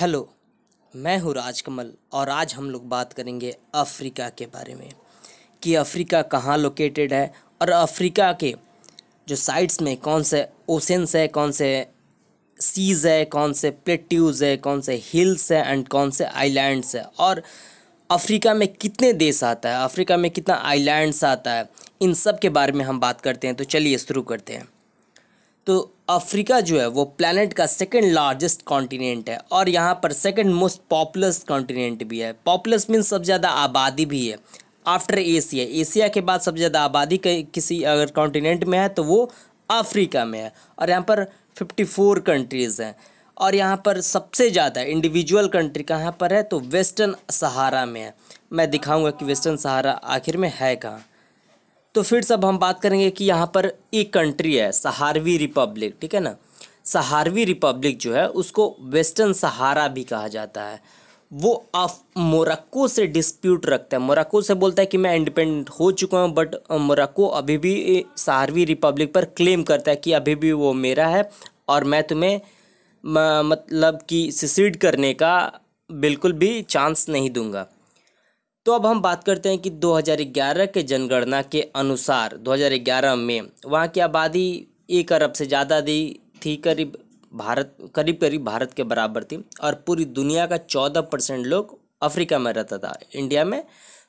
hello मैं हूँ राजकमल और आज हम लोग बात करेंगे अफ्रीका के बारे में कि अफ्रीका कहाँ लोकेटेड है और अफ्रीका के जो साइट्स में कौन से ओशंस है कौन से सीज़ है कौन से प्लेट्यूज़ है कौन से हिल्स है एंड कौन से आइलैंड्स है और अफ्रीका में कितने देश आता है अफ्रीका में कितना आइलैंड्स आता है इन सब के बारे में हम बात करते हैं तो चलिए शुरू करते हैं तो अफ्रीका जो है वो प्लानट का सेकेंड लार्जेस्ट कॉन्टीनेंट है और यहाँ पर सेकेंड मोस्ट पॉपुलस कॉन्टीनेंट भी है पॉपुलस मीन सबसे ज़्यादा आबादी भी है आफ्टर एशिया एशिया के बाद सबसे ज़्यादा आबादी किसी अगर कॉन्टीनेंट में है तो वो अफ्रीका में है और यहाँ पर फिफ्टी फोर कंट्रीज़ हैं और यहाँ पर सबसे ज़्यादा इंडिविजुअल कंट्री कहाँ पर है तो वेस्टर्न सहारा में है मैं दिखाऊंगा कि वेस्टर्न सहारा आखिर में है कहाँ तो फिर सब हम बात करेंगे कि यहाँ पर एक कंट्री है सहारवी रिपब्लिक ठीक है ना सहारवी रिपब्लिक जो है उसको वेस्टर्न सहारा भी कहा जाता है वो अफ मोरक्को से डिस्प्यूट रखता है मोरक्को से बोलता है कि मैं इंडिपेंडेंट हो चुका हूँ बट मोरक्को अभी भी सहारवी रिपब्लिक पर क्लेम करता है कि अभी भी वो मेरा है और मैं तुम्हें मतलब कि सिसीड करने का बिल्कुल भी चांस नहीं दूंगा तो अब हम बात करते हैं कि 2011 के जनगणना के अनुसार 2011 में वहाँ की आबादी एक अरब से ज़्यादा थी थी करीब भारत करीब करीब भारत के बराबर थी और पूरी दुनिया का चौदह परसेंट लोग अफ्रीका में रहता था इंडिया में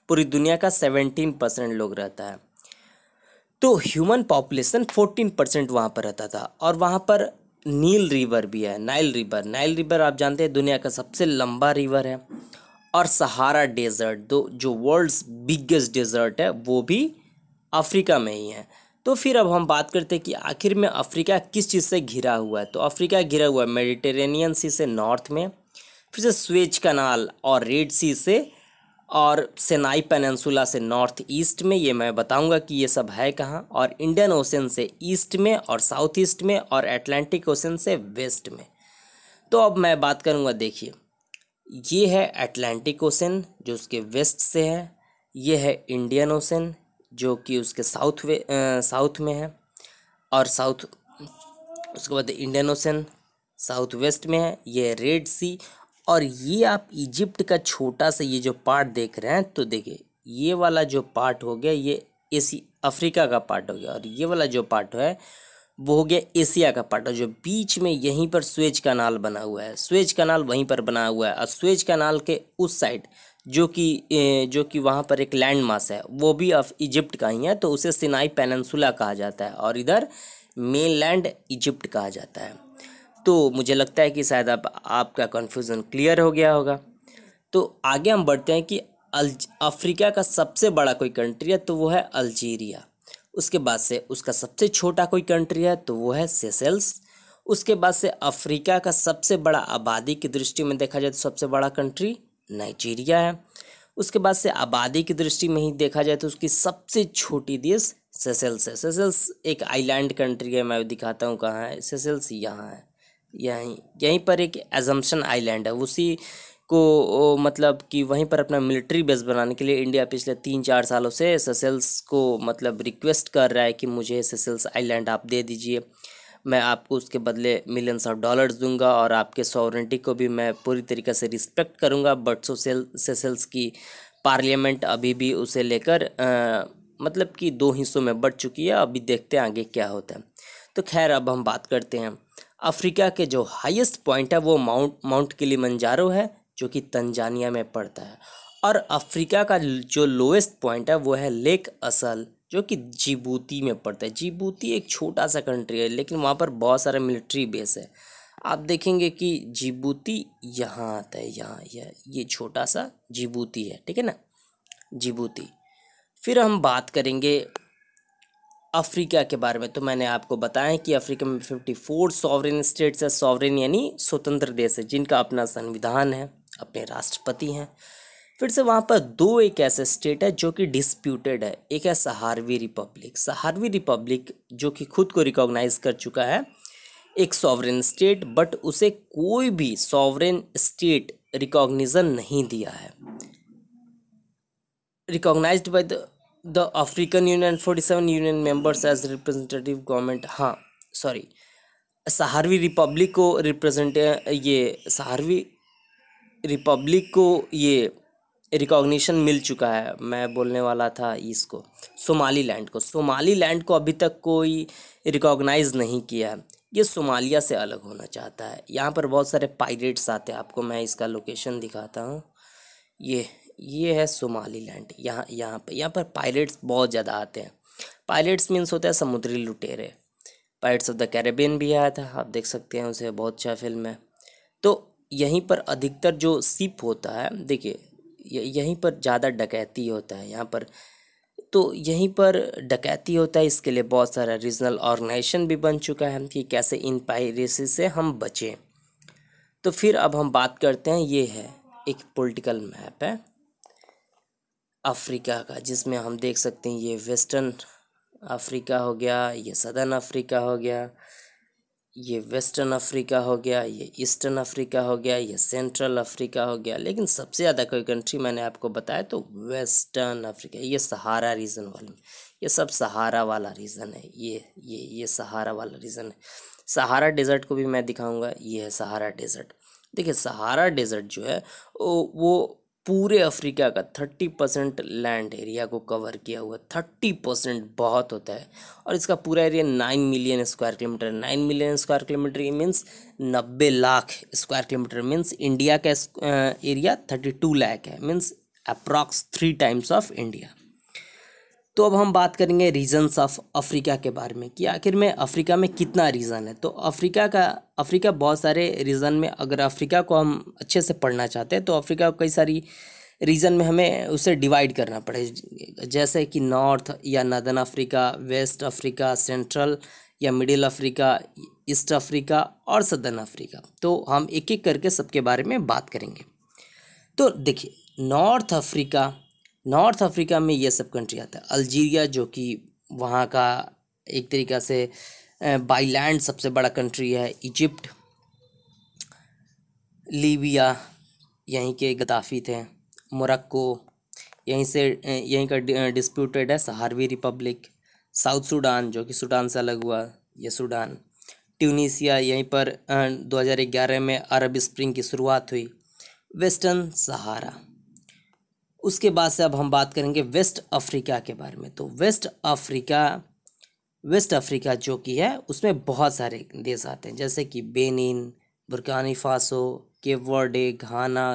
पूरी दुनिया का 17 परसेंट लोग रहता है तो ह्यूमन पॉपुलेशन फोर्टीन परसेंट वहाँ पर रहता था और वहाँ पर नील रिवर भी है नाइल रिवर नाइल रिवर आप जानते हैं दुनिया का सबसे लंबा रिवर है और सहारा डेजर्ट दो जो वर्ल्ड्स बिगेस्ट डेजर्ट है वो भी अफ्रीका में ही है तो फिर अब हम बात करते हैं कि आखिर में अफ्रीका किस चीज़ से घिरा हुआ है तो अफ्रीका घिरा हुआ है मेडिटेरेनियन सी से नॉर्थ में फिर से स्वेज कनाल और रेड सी से और सेनाई पेनसुला से नॉर्थ ईस्ट में ये मैं बताऊंगा कि ये सब है कहाँ और इंडियन ओशन से ईस्ट में और साउथ ईस्ट में और अटलांटिक ओशन से वेस्ट में तो अब मैं बात करूँगा देखिए ये है अटलांटिक ओशन जो उसके वेस्ट से है ये है इंडियन ओशन जो कि उसके साउथ वे साउथ में है और साउथ उसके बाद इंडियन ओशन साउथ वेस्ट में है ये है रेड सी और ये आप इजिप्ट का छोटा सा ये जो पार्ट देख रहे हैं तो देखिए ये वाला जो पार्ट हो गया ये एसी अफ्रीका का पार्ट हो गया और ये वाला जो पार्ट है वो हो गया एशिया का पार्ट जो बीच में यहीं पर स्वेज कनाल बना हुआ है स्वेज कनाल वहीं पर बना हुआ है और स्वेज कनाल के उस साइड जो कि जो कि वहाँ पर एक लैंड मास है वो भी ऑफ इजिप्ट का ही है तो उसे सिनाई पेनसुला कहा जाता है और इधर मेन लैंड इजिप्ट कहा जाता है तो मुझे लगता है कि शायद अब आपका कन्फ्यूज़न क्लियर हो गया होगा तो आगे हम बढ़ते हैं कि अफ्रीका का सबसे बड़ा कोई कंट्री है तो वो है अल्जीरिया उसके बाद से उसका सबसे छोटा कोई कंट्री है तो वो है सेसेल्स उसके बाद से अफ्रीका का सबसे बड़ा आबादी की दृष्टि में देखा जाए तो सबसे बड़ा कंट्री नाइजीरिया है उसके बाद से आबादी की दृष्टि में ही देखा जाए तो उसकी सबसे छोटी देश सेसेल्स है सेसेल्स एक आइलैंड कंट्री है मैं दिखाता हूँ कहाँ है सेसेल्स यहाँ है यहीं यहीं पर एक एजम्पन आइलैंड है उसी को मतलब कि वहीं पर अपना मिलिट्री बेस बनाने के लिए इंडिया पिछले तीन चार सालों से सेसेल्स को मतलब रिक्वेस्ट कर रहा है कि मुझे सेसेल्स आइलैंड आप दे दीजिए मैं आपको उसके बदले मिलियंस ऑफ डॉलर्स दूंगा और आपके सॉवरेंटी को भी मैं पूरी तरीके से रिस्पेक्ट करूंगा बट सोसेल सेसेल्स की पार्लियामेंट अभी भी उसे लेकर मतलब कि दो हिस्सों में बढ़ चुकी है अभी देखते हैं आगे क्या होता है तो खैर अब हम बात करते हैं अफ्रीका के जो हाईएस्ट पॉइंट है वो माउंट माउंट किलिमंजारो है जो कि तंजानिया में पड़ता है और अफ्रीका का जो लोएस्ट पॉइंट है वो है लेक असल जो कि जिबूती में पड़ता है जिबूती एक छोटा सा कंट्री है लेकिन वहाँ पर बहुत सारे मिलिट्री बेस है आप देखेंगे कि जिबूती यहाँ आता है यहाँ यह ये छोटा सा जिबूती है ठीक है ना जिबूती फिर हम बात करेंगे अफ्रीका के बारे में तो मैंने आपको बताया कि अफ्रीका में फिफ्टी फोर सॉवरेन स्टेट्स है सॉवरेन यानी स्वतंत्र देश है जिनका अपना संविधान है अपने राष्ट्रपति हैं फिर से वहाँ पर दो एक ऐसे स्टेट है जो कि डिस्प्यूटेड है एक है सहारवी रिपब्लिक सहारवी रिपब्लिक जो कि खुद को रिकॉग्नाइज कर चुका है एक सॉवरेन स्टेट बट उसे कोई भी सॉवरेन स्टेट रिकॉग्निजन नहीं दिया है recognize by the the African Union forty seven union members as representative government हाँ सॉरी सहारवी रिपब्लिक को रिप्रेजेंट ये सहारवी रिपब्लिक को ये रिकॉग्निशन मिल चुका है मैं बोलने वाला था इसको सोमाली लैंड को सोमाली लैंड को अभी तक कोई रिकॉग्नाइज नहीं किया है ये सोमालिया से अलग होना चाहता है यहाँ पर बहुत सारे पायरेट्स आते हैं आपको मैं इसका लोकेशन दिखाता हूँ ये ये है सोमाली लैंड यहाँ यहाँ पर यहाँ पर पायरेट्स बहुत ज़्यादा आते हैं पायलट्स मीन्स होता है समुद्री लुटेरे पायरेट्स ऑफ द कैरेबियन भी आया था आप देख सकते हैं उसे बहुत अच्छा फिल्म है तो यहीं पर अधिकतर जो सिप होता है देखिए यहीं पर ज़्यादा डकैती होता है यहाँ पर तो यहीं पर डकैती होता है इसके लिए बहुत सारा रीजनल ऑर्गेनाइजेशन भी बन चुका है कि कैसे इन पायरेसी से हम बचें तो फिर अब हम बात करते हैं ये है एक पॉलिटिकल मैप है अफ्रीका का जिसमें हम देख सकते हैं ये वेस्टर्न अफ्रीका हो गया ये सदर्न अफ्रीका हो गया ये वेस्टर्न अफ्रीका हो गया ये ईस्टर्न अफ्रीका हो गया ये सेंट्रल अफ्रीका हो गया लेकिन सबसे ज़्यादा कोई कंट्री मैंने आपको बताया तो वेस्टर्न अफ्रीका ये सहारा रीजन वाले ये सब सहारा वाला रीजन है ये ये ये सहारा वाला रीजन है सहारा डेजर्ट को भी मैं दिखाऊंगा ये है सहारा डेजर्ट देखिए सहारा डेजर्ट जो है वो पूरे अफ्रीका का थर्टी परसेंट लैंड एरिया को कवर किया हुआ थर्टी परसेंट बहुत होता है और इसका पूरा area nine million square kilometre nine million square kilometre means नब्बे lakh square kilometre means India का एरिया थर्टी टू लाख है means approx three times of India तो अब हम बात करेंगे रीजन्स ऑफ अफ्रीका के बारे में कि आखिर में अफ्रीका में कितना रीज़न है तो अफ्रीका का अफ्रीका बहुत सारे रीज़न में अगर अफ्रीका को हम अच्छे से पढ़ना चाहते हैं तो अफ्रीका कई सारी रीजन में हमें उसे डिवाइड करना पड़ेगा जैसे कि नॉर्थ या northern Africa west Africa central या मिडिल अफ्रीका ईस्ट अफ्रीका और सदर्न अफ्रीका तो हम एक एक करके सबके बारे में बात करेंगे तो देखिए नॉर्थ अफ्रीका नॉर्थ अफ्रीका में ये सब कंट्री आता है अल्जीरिया जो कि वहाँ का एक तरीका से बाई लैंड सबसे बड़ा कंट्री है इजिप्ट लीबिया यहीं के गदाफी थे मोरक्को यहीं से यहीं का डिस्प्यूटेड है सहारवी रिपब्लिक साउथ सूडान जो कि सूडान से अलग हुआ ये सूडान ट्यूनीसिया यहीं पर 2011 में अरब स्प्रिंग की शुरुआत हुई वेस्टर्न सहारा उसके बाद से अब हम बात करेंगे वेस्ट अफ्रीका के बारे में तो वेस्ट अफ्रीका वेस्ट अफ्रीका जो कि है उसमें बहुत सारे देश आते हैं जैसे कि Benin Burkina Faso Cape Verde Ghana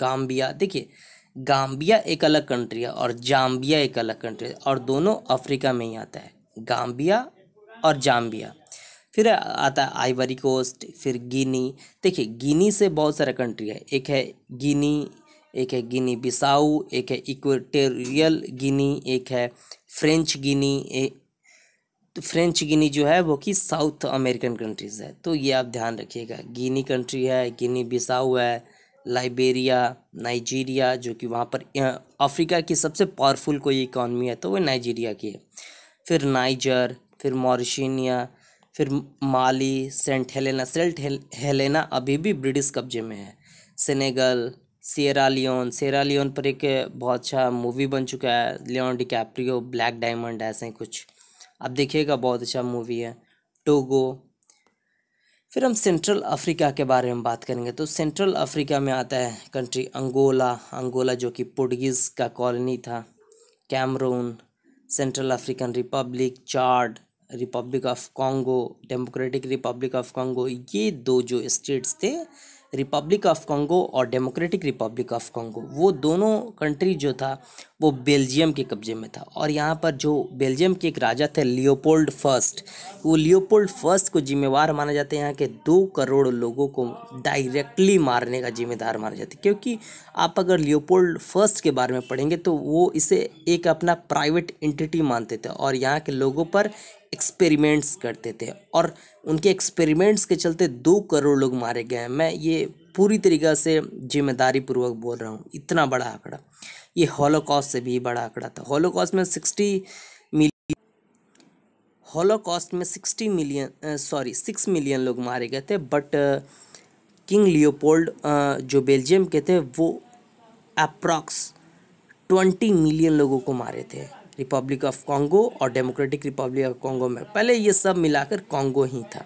Gambia देखिए गाम्बिया एक अलग कंट्री है और जाम्बिया एक अलग कंट्री है और दोनों अफ्रीका में ही आता है गाम्बिया और जाम्बिया फिर आता है आइवरी कोस्ट फिर गिनी देखिए गिनी से बहुत सारा कंट्री है एक है गिनी एक है गिनी बिसाऊ एक है इक्वेटेरियल गिनी एक है फ्रेंच गिनी ए तो फ्रेंच गिनी जो है वो कि साउथ अमेरिकन कंट्रीज है तो ये आप ध्यान रखिएगा गिनी कंट्री है गिनी बिसाऊ है लाइबेरिया नाइजीरिया जो कि वहाँ पर अफ्रीका की सबसे पावरफुल कोई इकॉनमी है तो वह नाइजीरिया की है फिर नाइजर फिर मॉरिशिनिया फिर Mali Saint Helena Saint Helena अभी भी ब्रिटिश कब्जे में है Senegal Sierra Leone Sierra Leone पर एक बहुत अच्छा मूवी बन चुका है लियोन डिकैप्रियो ब्लैक डायमंड ऐसे कुछ अब देखिएगा बहुत अच्छा मूवी है टोगो फिर हम सेंट्रल अफ्रीका के बारे में बात करेंगे तो सेंट्रल अफ्रीका में आता है कंट्री अंगोला अंगोला जो कि पुर्टगीज़ का कॉलोनी था Cameroon Central African Republic Chad Republic of Congo Democratic Republic of Congo ये दो जो स्टेट्स थे रिपब्लिक ऑफ कॉन्गो और डेमोक्रेटिक रिपब्लिक ऑफ कॉन्गो वो दोनों कंट्री जो था वो बेल्जियम के कब्जे में था और यहाँ पर जो बेल्जियम के एक राजा थे लियोपोल्ड फर्स्ट वो लियोपोल्ड फर्स्ट को जिम्मेवार माना जाता है यहाँ के दो करोड़ लोगों को डायरेक्टली मारने का जिम्मेदार माना जाता है क्योंकि आप अगर लियोपोल्ड फर्स्ट के बारे में पढ़ेंगे तो वो इसे एक अपना प्राइवेट एंटिटी मानते थे और यहाँ के लोगों पर एक्सपेरिमेंट्स करते थे और उनके एक्सपेरिमेंट्स के चलते दो करोड़ लोग मारे गए हैं मैं ये पूरी तरीक़े से जिम्मेदारी पूर्वक बोल रहा हूँ इतना बड़ा आंकड़ा ये हॉलोकॉस्ट से भी बड़ा आंकड़ा था हॉलोकॉस्ट में सिक्सटी मिलियन हॉलोकॉस्ट में sixty million sorry six million लोग मारे गए थे बट किंग लियोपोल्ड जो बेल्जियम के थे वो अप्रॉक्स ट्वेंटी मिलियन लोगों को मारे थे रिपब्लिक ऑफ कॉन्गो और डेमोक्रेटिक रिपब्लिक ऑफ कॉन्गो में पहले ये सब मिलाकर कॉन्गो ही था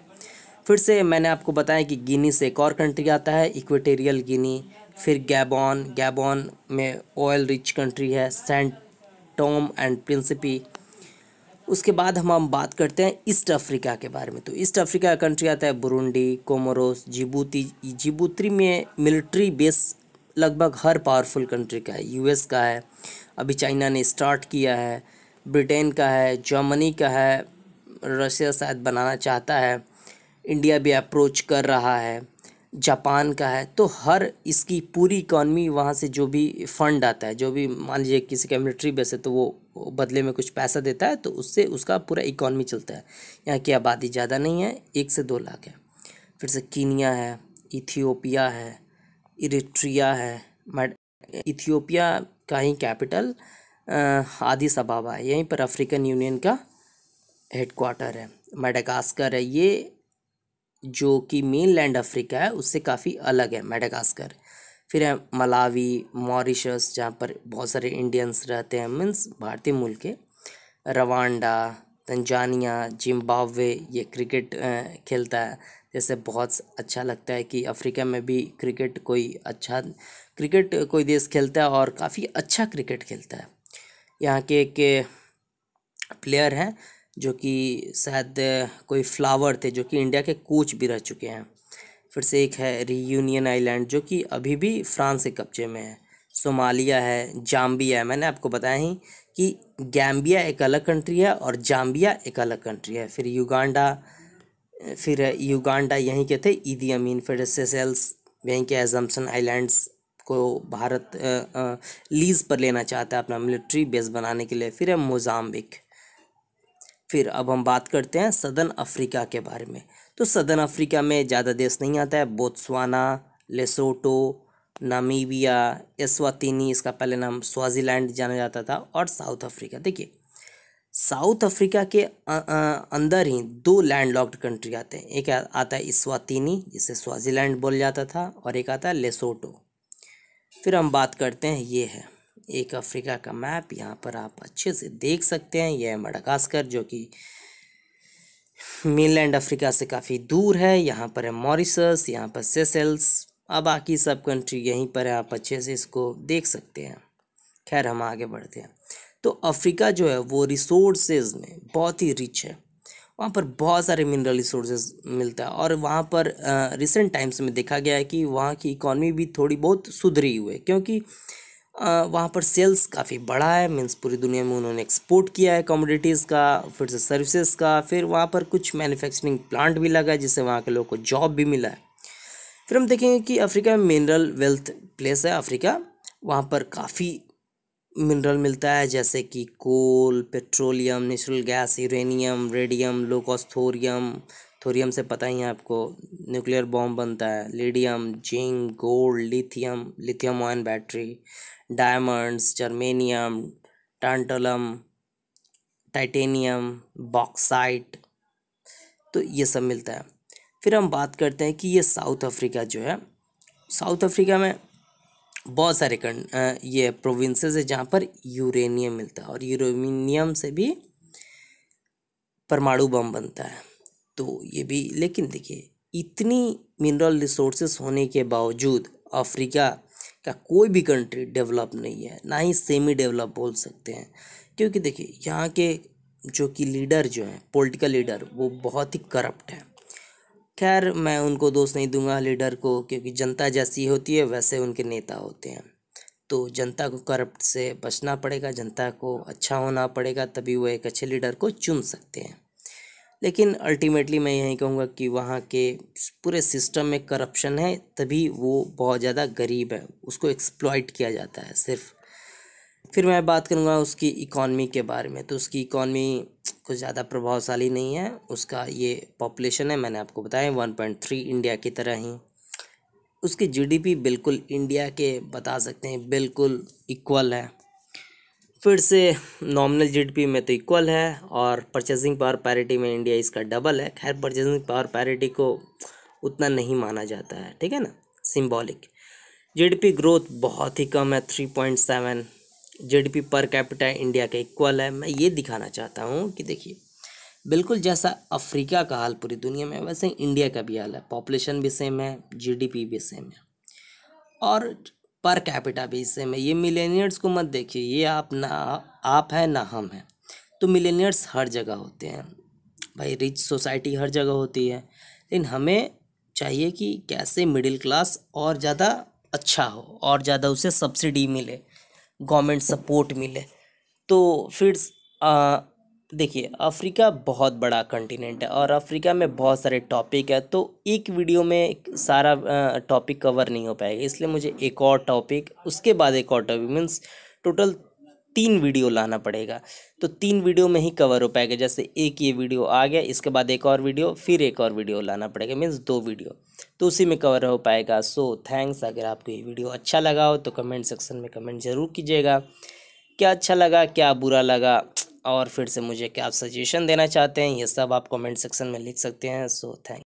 फिर से मैंने आपको बताया कि गिनी से एक और कंट्री आता है इक्वेटेरियल गिनी फिर गैबॉन गैबॉन में ऑयल रिच कंट्री है सेंट टॉम एंड प्रिंसिपी उसके बाद हम हम बात करते हैं ईस्ट अफ्रीका के बारे में तो ईस्ट अफ्रीका का कंट्री आता है बुरुंडी कोमोरोस जिबूती जिबूत्री में मिलिट्री बेस लगभग हर पावरफुल कंट्री का है यूएस का है अभी चाइना ने स्टार्ट किया है ब्रिटेन का है जर्मनी का है रशिया शायद बनाना चाहता है इंडिया भी अप्रोच कर रहा है जापान का है तो हर इसकी पूरी इकॉनमी वहाँ से जो भी फंड आता है जो भी मान लीजिए किसी का मिलिट्री बेस है तो वो बदले में कुछ पैसा देता है तो उससे उसका पूरा इकॉनमी चलता है यहाँ की आबादी ज़्यादा नहीं है एक से दो लाख है फिर से कीनिया है इथियोपिया है इरिट्रिया है मैड इथियोपिया का ही कैपिटल आदि सबाबा है यहीं पर अफ्रीकन यूनियन का हेडक्वार्टर है मेडागास्कर है ये जो कि मेन लैंड अफ्रीका है उससे काफ़ी अलग है मेडागास्कर फिर है मलावी मॉरिशस जहाँ पर बहुत सारे इंडियंस रहते हैं मीन्स भारतीय मूल के रवांडा तंजानिया जिम्बावे ये क्रिकेट खेलता है जैसे बहुत अच्छा लगता है कि अफ्रीका में भी क्रिकेट कोई अच्छा क्रिकेट कोई देश खेलता है और काफ़ी अच्छा क्रिकेट खेलता है यहाँ के एक प्लेयर हैं जो कि शायद कोई फ्लावर थे जो कि इंडिया के कोच भी रह चुके हैं फिर से एक है रीयूनियन आइलैंड जो कि अभी भी फ्रांस के कब्जे में है सोमालिया है जाम्बिया है मैंने आपको बताया ही कि गैम्बिया एक अलग कंट्री है और जाम्बिया एक अलग कंट्री है फिर युगांडा फिर युगांडा यहीं के थे ईदी अमीन फिर सेसेल्स यहीं के एजम्सन आइलैंड्स को भारत लीज़ पर लेना चाहता है अपना मिलिट्री बेस बनाने के लिए फिर है मोजाम्बिक फिर अब हम बात करते हैं सदन अफ्रीका के बारे में तो सदन अफ्रीका में ज़्यादा देश नहीं आता है बोत्सवाना लेसोटो नामीबिया एस्वातिनी इसका पहले नाम स्वाजीलैंड जाना जाता था और साउथ अफ्रीका देखिए साउथ अफ्रीका के अंदर ही दो लैंड लॉक्ड कंट्री आते हैं एक आता है इस्वातिनी जिसे स्वाजीलैंड बोल जाता था और एक आता है लेसोटो फिर हम बात करते हैं ये है एक अफ्रीका का मैप यहाँ पर आप अच्छे से देख सकते हैं यह है मडागास्कर जो कि मेनलैंड अफ्रीका से काफ़ी दूर है यहाँ पर है मॉरिसस यहाँ पर सेसेल्स अब बाकी सब कंट्री यहीं पर है आप अच्छे से इसको देख सकते हैं खैर हम आगे बढ़ते हैं तो अफ्रीका जो है वो रिसोर्सेज में बहुत ही रिच है वहाँ पर बहुत सारे मिनरल रिसोर्सेज मिलता है और वहाँ पर रिसेंट टाइम्स में देखा गया है कि वहाँ की इकॉनमी भी थोड़ी बहुत सुधरी हुई है क्योंकि वहाँ पर सेल्स काफ़ी बढ़ा है मीन्स पूरी दुनिया में उन्होंने एक्सपोर्ट किया है कॉमोडिटीज़ का फिर से सर्विसेज का फिर वहाँ पर कुछ मैन्युफैक्चरिंग प्लांट भी लगा है जिससे वहाँ के लोगों को जॉब भी मिला है फिर हम देखेंगे कि अफ्रीका में मिनरल वेल्थ प्लेस है अफ्रीका वहाँ पर काफ़ी मिनरल मिलता है जैसे कि coal petroleum natural gas uranium radium लोकॉस थोरियम से पता ही है आपको न्यूक्लियर बॉम्ब बनता है लीडियम zinc gold lithium lithium ion battery diamonds germanium tantalum titanium bauxite तो ये सब मिलता है फिर हम बात करते हैं कि ये साउथ अफ्रीका जो है साउथ अफ्रीका में बहुत सारे कं ये प्रोविंसेस है जहाँ पर यूरेनियम मिलता है और यूरेनियम से भी परमाणु बम बनता है तो ये भी लेकिन देखिए इतनी मिनरल रिसोर्सेस होने के बावजूद अफ्रीका का कोई भी कंट्री डेवलप नहीं है ना ही सेमी डेवलप बोल सकते हैं क्योंकि देखिए यहाँ के जो कि लीडर जो हैं पॉलिटिकल लीडर वो बहुत ही करप्ट हैं खैर मैं उनको दोष नहीं दूंगा लीडर को क्योंकि जनता जैसी होती है वैसे उनके नेता होते हैं तो जनता को करप्ट से बचना पड़ेगा जनता को अच्छा होना पड़ेगा तभी वो एक अच्छे लीडर को चुन सकते हैं लेकिन अल्टीमेटली मैं यही कहूँगा कि वहाँ के पूरे सिस्टम में करप्शन है तभी वो बहुत ज़्यादा गरीब है उसको एक्सप्लॉइट किया जाता है सिर्फ फिर मैं बात करूँगा उसकी इकॉनमी के बारे में तो उसकी इकॉनमी कुछ ज़्यादा प्रभावशाली नहीं है उसका ये पॉपुलेशन है मैंने आपको बताया वन पॉइंट थ्री इंडिया की तरह ही उसकी जीडीपी बिल्कुल इंडिया के बता सकते हैं बिल्कुल इक्वल है फिर से नॉमिनल जीडीपी में तो इक्वल है और परचेसिंग पावर पैरिटी में इंडिया इसका डबल है खैर परचेसिंग पावर पैरिटी को उतना नहीं माना जाता है ठीक है ना सिम्बॉलिक जीडीपी ग्रोथ बहुत ही कम है three point seven GDP per capita India के इक्वल है मैं ये दिखाना चाहता हूँ कि देखिए बिल्कुल जैसा अफ्रीका का हाल पूरी दुनिया में वैसे ही इंडिया का भी हाल है पॉपुलेशन भी सेम है जीडीपी भी सेम है और पर कैपिटा भी सेम है ये मिलेनियर्स को मत देखिए ये आप ना आप हैं ना हम हैं तो मिलेनियर्स हर जगह होते हैं भाई रिच सोसाइटी हर जगह होती है लेकिन हमें चाहिए कि कैसे मिडिल क्लास और ज़्यादा अच्छा हो और ज़्यादा उसे सब्सिडी मिले गवर्नमेंट सपोर्ट मिले तो फिर देखिए अफ्रीका बहुत बड़ा कंटिनेंट है और अफ्रीका में बहुत सारे टॉपिक है तो एक वीडियो में सारा टॉपिक कवर नहीं हो पाएगा इसलिए मुझे एक और टॉपिक उसके बाद एक और टॉपिक मीन्स टोटल तीन वीडियो लाना पड़ेगा तो तीन वीडियो में ही कवर हो पाएगा जैसे एक ये वीडियो आ गया इसके बाद एक और वीडियो फिर एक और वीडियो लाना पड़ेगा मीन्स दो वीडियो तो उसी में कवर हो पाएगा सो so, थैंक्स अगर आपको ये वीडियो अच्छा लगा हो तो कमेंट सेक्शन में कमेंट ज़रूर कीजिएगा क्या अच्छा लगा क्या बुरा लगा और फिर से मुझे क्या आप सजेशन देना चाहते हैं ये सब आप कमेंट सेक्शन में लिख सकते हैं सो so, थैंक